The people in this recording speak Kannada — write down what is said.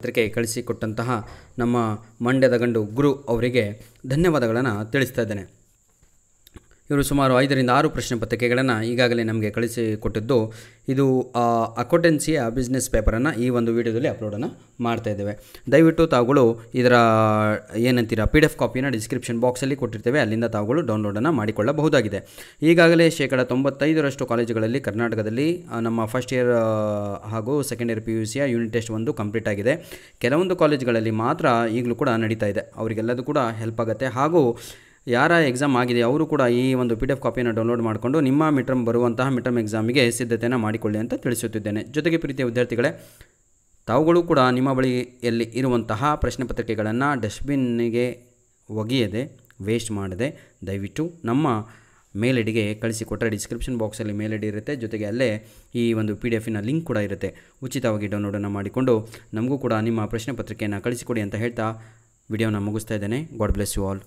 ಪತ್ರಿಕೆ ಕಳಿಸಿಕೊಟ್ಟಂತಹ ನಮ್ಮ ಮಂಡ್ಯದ ಗಂಡು ಗುರು ಅವರಿಗೆ ಧನ್ಯವಾದಗಳನ್ನು ತಿಳಿಸ್ತಾ ಇದ್ದೇನೆ ಇವರು ಸುಮಾರು ಐದರಿಂದ ಆರು ಪ್ರಶ್ನೆ ಪತ್ರಿಕೆಗಳನ್ನು ಈಗಾಗಲೇ ನಮಗೆ ಕಳಿಸಿಕೊಟ್ಟಿದ್ದು ಇದು ಅಕೌಂಟೆನ್ಸಿಯ ಬಿಸ್ನೆಸ್ ಪೇಪರನ್ನು ಈ ಒಂದು ವಿಡಿಯೋದಲ್ಲಿ ಅಪ್ಲೋಡನ್ನು ಮಾಡ್ತಾ ಇದ್ದೇವೆ ದಯವಿಟ್ಟು ತಾವುಗಳು ಇದರ ಏನಂತೀರ ಪಿ ಡಿ ಎಫ್ ಕಾಪಿನ ಡಿಸ್ಕ್ರಿಪ್ಷನ್ ಬಾಕ್ಸಲ್ಲಿ ಕೊಟ್ಟಿರ್ತೇವೆ ಅಲ್ಲಿಂದ ತಾವುಗಳು ಡೌನ್ಲೋಡನ್ನು ಮಾಡಿಕೊಳ್ಳಬಹುದಾಗಿದೆ ಈಗಾಗಲೇ ಶೇಕಡ ತೊಂಬತ್ತೈದರಷ್ಟು ಕಾಲೇಜುಗಳಲ್ಲಿ ಕರ್ನಾಟಕದಲ್ಲಿ ನಮ್ಮ ಫಸ್ಟ್ ಇಯರ್ ಹಾಗೂ ಸೆಕೆಂಡ್ ಇಯರ್ ಪಿ ಯು ಸಿಯ ಯೂನಿಟ್ ಟೆಸ್ಟ್ ಒಂದು ಕಂಪ್ಲೀಟ್ ಆಗಿದೆ ಕೆಲವೊಂದು ಕಾಲೇಜುಗಳಲ್ಲಿ ಮಾತ್ರ ಈಗಲೂ ಕೂಡ ನಡೀತಾ ಇದೆ ಅವರಿಗೆಲ್ಲದೂ ಕೂಡ ಹೆಲ್ಪ್ ಆಗುತ್ತೆ ಹಾಗೂ ಯಾರ ಎಕ್ಸಾಮ್ ಆಗಿದೆ ಅವರು ಕೂಡ ಈ ಒಂದು ಪಿ ಡಿ ಎಫ್ ಕಾಪಿಯನ್ನು ಡೌನ್ಲೋಡ್ ಮಾಡಿಕೊಂಡು ನಿಮ್ಮ ಮಿಟ್ರಮ್ ಬರುವಂತಹ ಮಿಟ್ರಮ್ ಎಕ್ಸಾಮಿಗೆ ಸಿದ್ಧತೆಯನ್ನು ಮಾಡಿಕೊಳ್ಳಿ ಅಂತ ತಿಳಿಸುತ್ತಿದ್ದೇನೆ ಜೊತೆಗೆ ಪ್ರೀತಿಯ ವಿದ್ಯಾರ್ಥಿಗಳೇ ತಾವುಗಳು ಕೂಡ ನಿಮ್ಮ ಬಳಿಯಲ್ಲಿ ಇರುವಂತಹ ಪ್ರಶ್ನೆ ಪತ್ರಿಕೆಗಳನ್ನು ಡಸ್ಟ್ಬಿನ್ನಿಗೆ ಒಗೆಯದೆ ವೇಸ್ಟ್ ಮಾಡದೆ ದಯವಿಟ್ಟು ನಮ್ಮ ಮೇಲ್ ಐಡಿಗೆ ಕಳಿಸಿಕೊಟ್ಟರೆ ಡಿಸ್ಕ್ರಿಪ್ಷನ್ ಬಾಕ್ಸಲ್ಲಿ ಮೇಲ್ ಐಡಿ ಇರುತ್ತೆ ಜೊತೆಗೆ ಅಲ್ಲೇ ಈ ಒಂದು ಪಿ ಡಿ ಎಫಿನ ಲಿಂಕ್ ಕೂಡ ಇರುತ್ತೆ ಉಚಿತವಾಗಿ ಡೌನ್ಲೋಡನ್ನು ಮಾಡಿಕೊಂಡು ನಮಗೂ ಕೂಡ ನಿಮ್ಮ ಪ್ರಶ್ನೆ ಪತ್ರಿಕೆಯನ್ನು ಕಳಿಸಿಕೊಡಿ ಅಂತ ಹೇಳ್ತಾ ವಿಡಿಯೋನ ಮುಗಿಸ್ತಾ ಇದ್ದೇನೆ ಗಾಡ್ ಬ್ಲೆಸ್ ಯು ಆಲ್